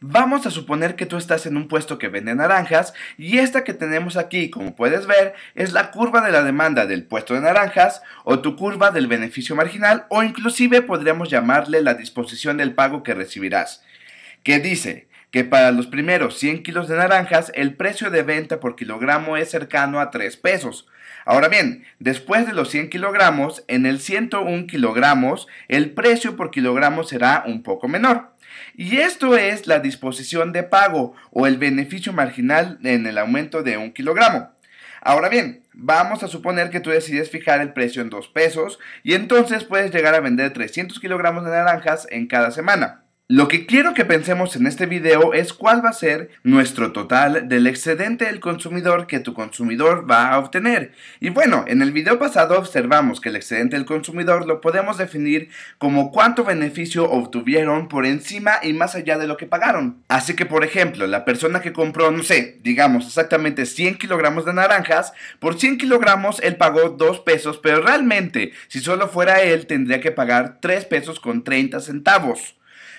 Vamos a suponer que tú estás en un puesto que vende naranjas y esta que tenemos aquí, como puedes ver, es la curva de la demanda del puesto de naranjas o tu curva del beneficio marginal o inclusive podríamos llamarle la disposición del pago que recibirás, que dice que para los primeros 100 kilos de naranjas el precio de venta por kilogramo es cercano a 3 pesos. Ahora bien, después de los 100 kilogramos, en el 101 kilogramos, el precio por kilogramo será un poco menor. Y esto es la disposición de pago o el beneficio marginal en el aumento de un kilogramo. Ahora bien, vamos a suponer que tú decides fijar el precio en 2 pesos y entonces puedes llegar a vender 300 kilogramos de naranjas en cada semana. Lo que quiero que pensemos en este video es cuál va a ser nuestro total del excedente del consumidor que tu consumidor va a obtener. Y bueno, en el video pasado observamos que el excedente del consumidor lo podemos definir como cuánto beneficio obtuvieron por encima y más allá de lo que pagaron. Así que por ejemplo, la persona que compró, no sé, digamos exactamente 100 kilogramos de naranjas, por 100 kilogramos él pagó 2 pesos, pero realmente si solo fuera él tendría que pagar 3 pesos con 30 centavos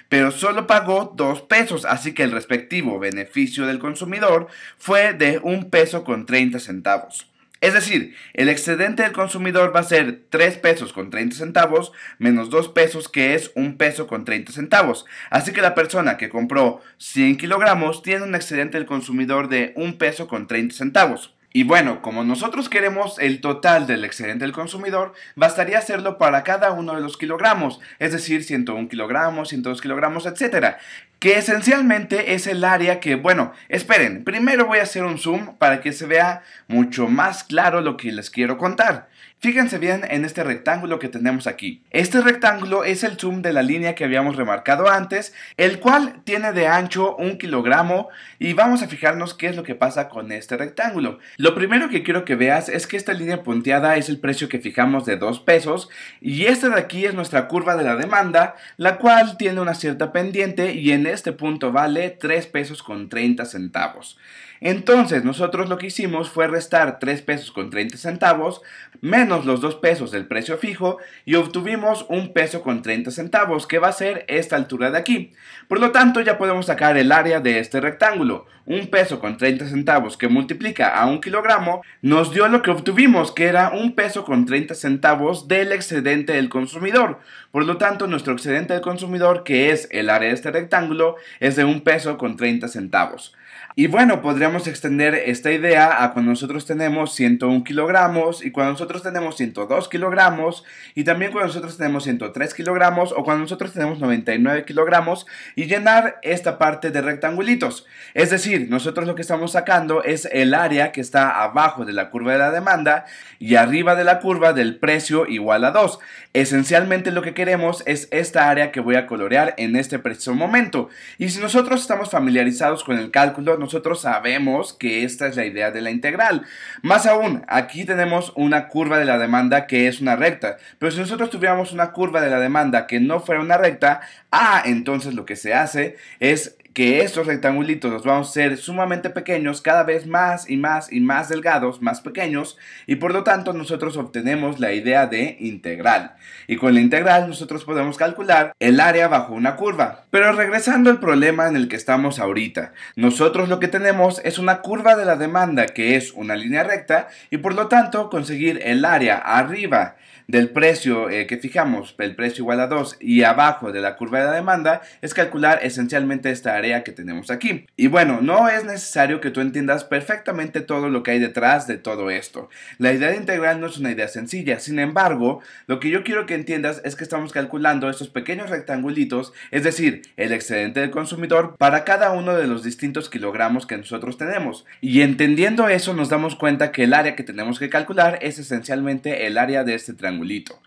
pero solo pagó 2 pesos, así que el respectivo beneficio del consumidor fue de 1 peso con 30 centavos. Es decir, el excedente del consumidor va a ser 3 pesos con 30 centavos menos 2 pesos que es 1 peso con 30 centavos. Así que la persona que compró 100 kilogramos tiene un excedente del consumidor de 1 peso con 30 centavos. Y bueno, como nosotros queremos el total del excedente del consumidor, bastaría hacerlo para cada uno de los kilogramos, es decir, 101 kilogramos, 102 kilogramos, etcétera que esencialmente es el área que, bueno, esperen, primero voy a hacer un zoom para que se vea mucho más claro lo que les quiero contar. Fíjense bien en este rectángulo que tenemos aquí. Este rectángulo es el zoom de la línea que habíamos remarcado antes, el cual tiene de ancho un kilogramo y vamos a fijarnos qué es lo que pasa con este rectángulo. Lo primero que quiero que veas es que esta línea punteada es el precio que fijamos de 2 pesos y esta de aquí es nuestra curva de la demanda, la cual tiene una cierta pendiente y en este punto vale 3 pesos con 30 centavos. Entonces nosotros lo que hicimos fue restar 3 pesos con 30 centavos menos los 2 pesos del precio fijo y obtuvimos 1 peso con 30 centavos que va a ser esta altura de aquí. Por lo tanto ya podemos sacar el área de este rectángulo. 1 peso con 30 centavos que multiplica a 1 kilogramo nos dio lo que obtuvimos que era 1 peso con 30 centavos del excedente del consumidor. Por lo tanto nuestro excedente del consumidor que es el área de este rectángulo es de un peso con 30 centavos. Y bueno, podríamos extender esta idea a cuando nosotros tenemos 101 kilogramos y cuando nosotros tenemos 102 kilogramos y también cuando nosotros tenemos 103 kilogramos o cuando nosotros tenemos 99 kilogramos y llenar esta parte de rectangulitos. Es decir, nosotros lo que estamos sacando es el área que está abajo de la curva de la demanda y arriba de la curva del precio igual a 2. Esencialmente lo que queremos es esta área que voy a colorear en este preciso momento. Y si nosotros estamos familiarizados con el cálculo nosotros sabemos que esta es la idea de la integral. Más aún, aquí tenemos una curva de la demanda que es una recta, pero si nosotros tuviéramos una curva de la demanda que no fuera una recta, ah, entonces lo que se hace es que estos rectangulitos los vamos a ser sumamente pequeños, cada vez más y más y más delgados, más pequeños, y por lo tanto nosotros obtenemos la idea de integral. Y con la integral nosotros podemos calcular el área bajo una curva. Pero regresando al problema en el que estamos ahorita, nosotros lo que tenemos es una curva de la demanda que es una línea recta y por lo tanto conseguir el área arriba del precio eh, que fijamos, el precio igual a 2 y abajo de la curva de la demanda es calcular esencialmente esta área que tenemos aquí. Y bueno, no es necesario que tú entiendas perfectamente todo lo que hay detrás de todo esto. La idea de integral no es una idea sencilla, sin embargo, lo que yo quiero que entiendas es que estamos calculando estos pequeños rectangulitos, es decir, el excedente del consumidor para cada uno de los distintos kilogramos que nosotros tenemos. Y entendiendo eso nos damos cuenta que el área que tenemos que calcular es esencialmente el área de este triangulito.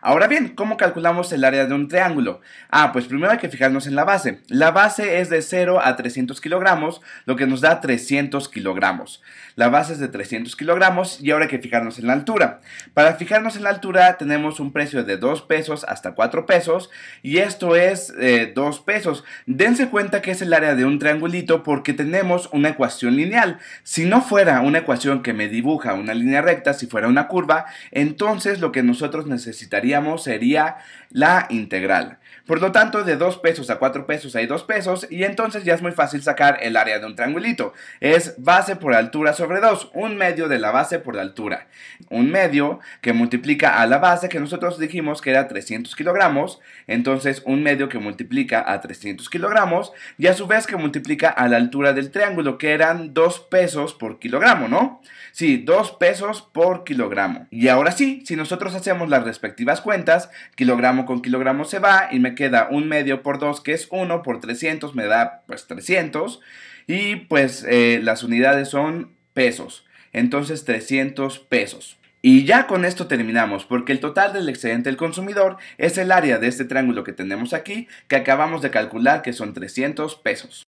Ahora bien, ¿cómo calculamos el área de un triángulo? Ah, pues primero hay que fijarnos en la base. La base es de 0 a 300 kilogramos, lo que nos da 300 kilogramos. La base es de 300 kilogramos y ahora hay que fijarnos en la altura. Para fijarnos en la altura tenemos un precio de 2 pesos hasta 4 pesos y esto es 2 eh, pesos. Dense cuenta que es el área de un triangulito porque tenemos una ecuación lineal. Si no fuera una ecuación que me dibuja una línea recta, si fuera una curva, entonces lo que nosotros necesitaríamos sería la integral. Por lo tanto, de 2 pesos a 4 pesos hay 2 pesos y entonces ya es muy fácil sacar el área de un triangulito. Es base por altura sobre 2, un medio de la base por la altura. Un medio que multiplica a la base que nosotros dijimos que era 300 kilogramos, entonces un medio que multiplica a 300 kilogramos y a su vez que multiplica a la altura del triángulo que eran 2 pesos por kilogramo, ¿no? Sí, 2 pesos por kilogramo. Y ahora sí, si nosotros hacemos las respectivas cuentas, kilogramo con kilogramo se va y me queda un medio por 2 que es 1 por 300 me da pues 300 y pues eh, las unidades son pesos, entonces 300 pesos. Y ya con esto terminamos, porque el total del excedente del consumidor es el área de este triángulo que tenemos aquí, que acabamos de calcular que son 300 pesos.